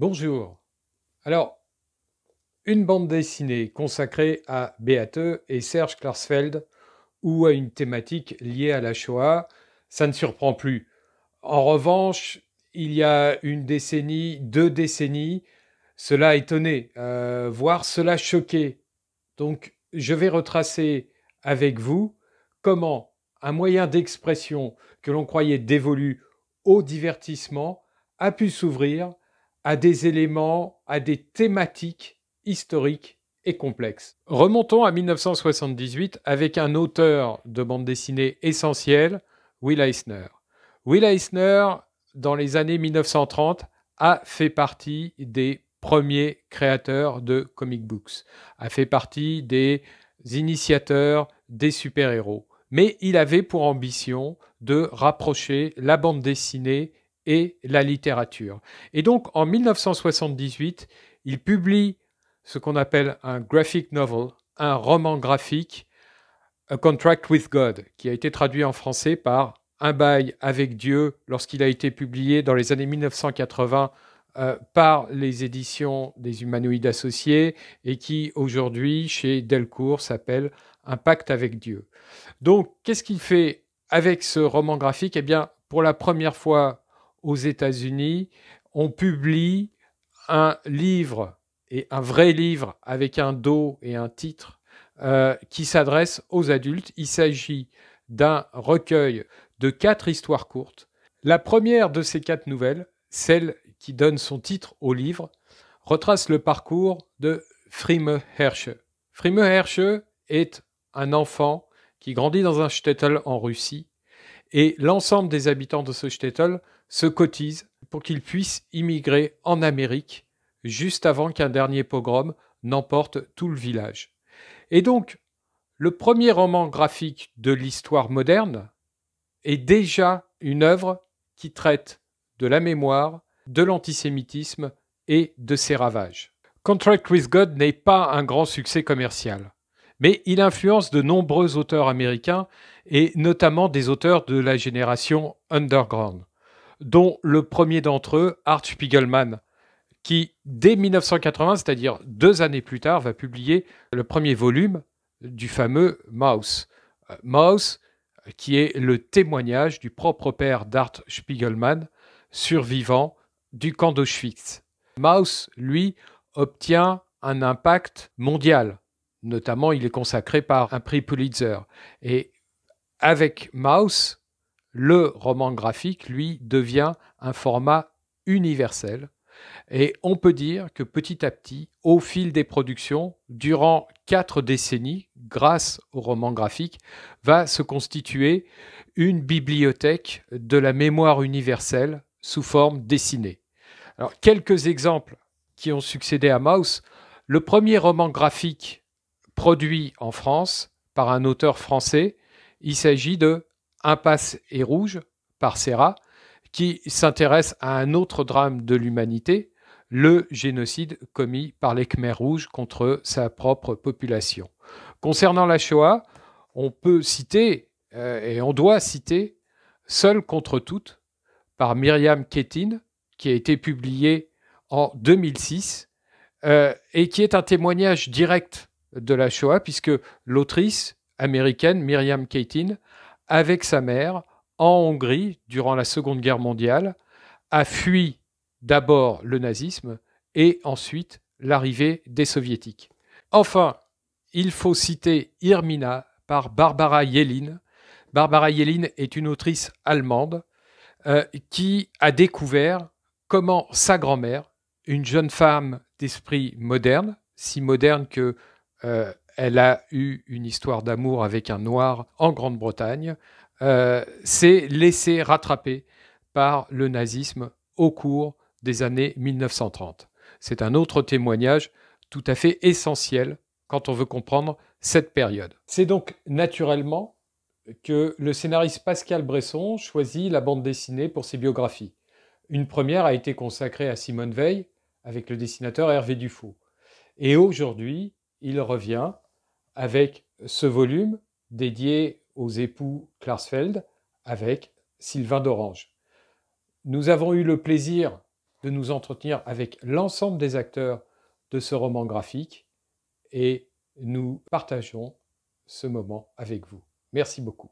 Bonjour. Alors, une bande dessinée consacrée à Beate et Serge Klarsfeld ou à une thématique liée à la Shoah, ça ne surprend plus. En revanche, il y a une décennie, deux décennies, cela a étonné, euh, voire cela choqué. Donc, je vais retracer avec vous comment un moyen d'expression que l'on croyait dévolu au divertissement a pu s'ouvrir à des éléments, à des thématiques historiques et complexes. Remontons à 1978 avec un auteur de bande dessinée essentiel, Will Eisner. Will Eisner, dans les années 1930, a fait partie des premiers créateurs de comic books, a fait partie des initiateurs des super-héros. Mais il avait pour ambition de rapprocher la bande dessinée et la littérature. Et donc en 1978, il publie ce qu'on appelle un graphic novel, un roman graphique, A Contract with God, qui a été traduit en français par Un bail avec Dieu lorsqu'il a été publié dans les années 1980 euh, par les éditions des humanoïdes associés et qui aujourd'hui chez Delcourt s'appelle Un pacte avec Dieu. Donc qu'est-ce qu'il fait avec ce roman graphique Eh bien, pour la première fois aux États-Unis, on publie un livre, et un vrai livre avec un dos et un titre, euh, qui s'adresse aux adultes. Il s'agit d'un recueil de quatre histoires courtes. La première de ces quatre nouvelles, celle qui donne son titre au livre, retrace le parcours de Frime Hersche. Frime Hersche est un enfant qui grandit dans un shtetl en Russie et l'ensemble des habitants de Sochtetl se cotisent pour qu'ils puissent immigrer en Amérique juste avant qu'un dernier pogrom n'emporte tout le village. Et donc, le premier roman graphique de l'histoire moderne est déjà une œuvre qui traite de la mémoire, de l'antisémitisme et de ses ravages. Contract with God n'est pas un grand succès commercial, mais il influence de nombreux auteurs américains et notamment des auteurs de la génération underground, dont le premier d'entre eux, Art Spiegelman, qui, dès 1980, c'est-à-dire deux années plus tard, va publier le premier volume du fameux Mouse. Euh, Mouse, qui est le témoignage du propre père d'Art Spiegelman, survivant du camp d'Auschwitz. Maus, lui, obtient un impact mondial. Notamment, il est consacré par un prix Pulitzer. Et avec Mouse, le roman graphique, lui, devient un format universel. Et on peut dire que petit à petit, au fil des productions, durant quatre décennies, grâce au roman graphique, va se constituer une bibliothèque de la mémoire universelle sous forme dessinée. Alors, quelques exemples qui ont succédé à Mouse. Le premier roman graphique produit en France par un auteur français, il s'agit de Impasse et Rouge par Serra, qui s'intéresse à un autre drame de l'humanité, le génocide commis par les Khmers rouges contre sa propre population. Concernant la Shoah, on peut citer euh, et on doit citer Seul contre toutes par Myriam Ketin, qui a été publié en 2006 euh, et qui est un témoignage direct de la Shoah, puisque l'autrice américaine Miriam Keitin avec sa mère en Hongrie durant la Seconde Guerre mondiale, a fui d'abord le nazisme et ensuite l'arrivée des soviétiques. Enfin, il faut citer Irmina par Barbara Yelin. Barbara Yelin est une autrice allemande euh, qui a découvert comment sa grand-mère, une jeune femme d'esprit moderne, si moderne que euh, elle a eu une histoire d'amour avec un noir en Grande-Bretagne, s'est euh, laissée rattraper par le nazisme au cours des années 1930. C'est un autre témoignage tout à fait essentiel quand on veut comprendre cette période. C'est donc naturellement que le scénariste Pascal Bresson choisit la bande dessinée pour ses biographies. Une première a été consacrée à Simone Veil avec le dessinateur Hervé Dufaux. Et aujourd'hui, il revient avec ce volume dédié aux époux Klarsfeld avec Sylvain d'Orange. Nous avons eu le plaisir de nous entretenir avec l'ensemble des acteurs de ce roman graphique et nous partageons ce moment avec vous. Merci beaucoup.